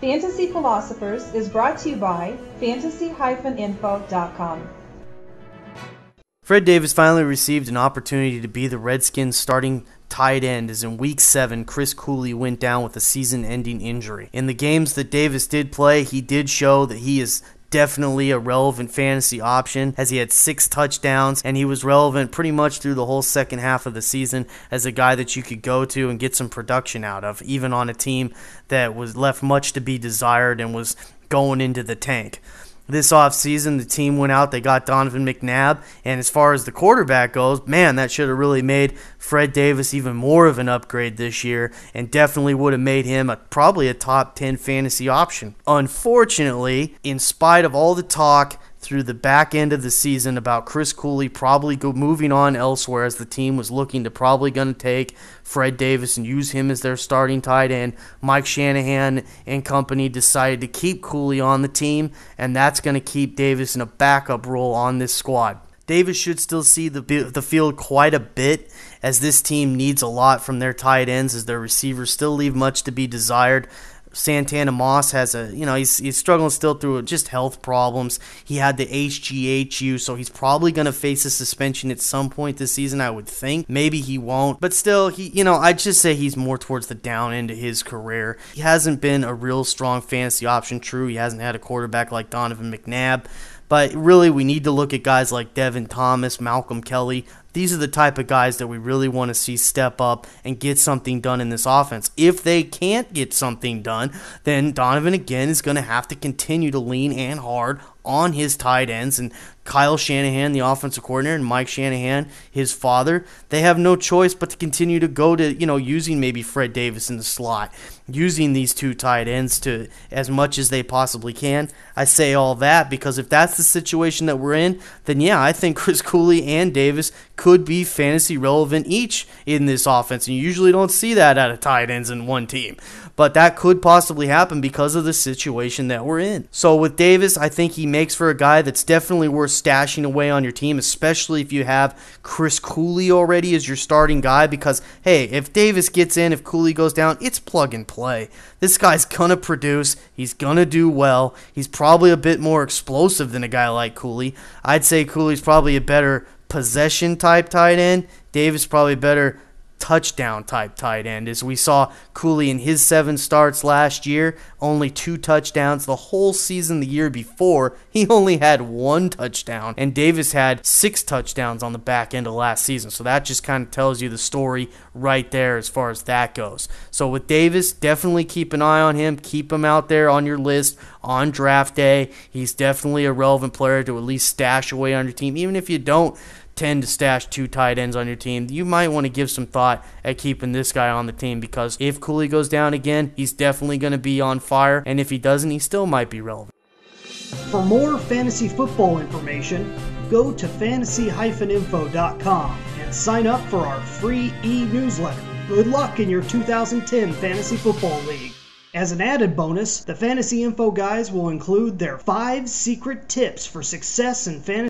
Fantasy Philosophers is brought to you by fantasy-info.com. Fred Davis finally received an opportunity to be the Redskins starting tight end as in week 7 Chris Cooley went down with a season-ending injury. In the games that Davis did play, he did show that he is definitely a relevant fantasy option as he had six touchdowns and he was relevant pretty much through the whole second half of the season as a guy that you could go to and get some production out of, even on a team that was left much to be desired and was going into the tank this offseason. The team went out, they got Donovan McNabb. And as far as the quarterback goes, man, that should have really made Fred Davis even more of an upgrade this year and definitely would have made him a, probably a top 10 fantasy option. Unfortunately, in spite of all the talk, through the back end of the season about Chris Cooley probably go moving on elsewhere as the team was looking to probably going to take Fred Davis and use him as their starting tight end. Mike Shanahan and company decided to keep Cooley on the team, and that's going to keep Davis in a backup role on this squad. Davis should still see the the field quite a bit as this team needs a lot from their tight ends as their receivers still leave much to be desired. Santana Moss has a, you know, he's, he's struggling still through just health problems. He had the HGHU, so he's probably going to face a suspension at some point this season, I would think. Maybe he won't, but still, he, you know, I'd just say he's more towards the down end of his career. He hasn't been a real strong fantasy option, true. He hasn't had a quarterback like Donovan McNabb. But really, we need to look at guys like Devin Thomas, Malcolm Kelly, these are the type of guys that we really want to see step up and get something done in this offense. If they can't get something done, then Donovan again is going to have to continue to lean and hard on his tight ends. And Kyle Shanahan, the offensive coordinator, and Mike Shanahan, his father, they have no choice but to continue to go to, you know, using maybe Fred Davis in the slot, using these two tight ends to as much as they possibly can. I say all that because if that's the situation that we're in, then yeah, I think Chris Cooley and Davis could be fantasy relevant each in this offense. And you usually don't see that out of tight ends in one team. But that could possibly happen because of the situation that we're in. So with Davis, I think he makes for a guy that's definitely worth stashing away on your team, especially if you have Chris Cooley already as your starting guy. Because, hey, if Davis gets in, if Cooley goes down, it's plug and play. This guy's going to produce. He's going to do well. He's probably a bit more explosive than a guy like Cooley. I'd say Cooley's probably a better possession type tight end. Davis probably better touchdown type tight end. As we saw Cooley in his seven starts last year, only two touchdowns. The whole season the year before, he only had one touchdown. And Davis had six touchdowns on the back end of last season. So that just kind of tells you the story right there as far as that goes. So with Davis, definitely keep an eye on him. Keep him out there on your list on draft day. He's definitely a relevant player to at least stash away on your team, even if you don't tend to stash two tight ends on your team, you might want to give some thought at keeping this guy on the team because if Cooley goes down again, he's definitely going to be on fire. And if he doesn't, he still might be relevant. For more fantasy football information, go to fantasy-info.com and sign up for our free e-newsletter. Good luck in your 2010 fantasy football league. As an added bonus, the Fantasy Info guys will include their 5 secret tips for success in fantasy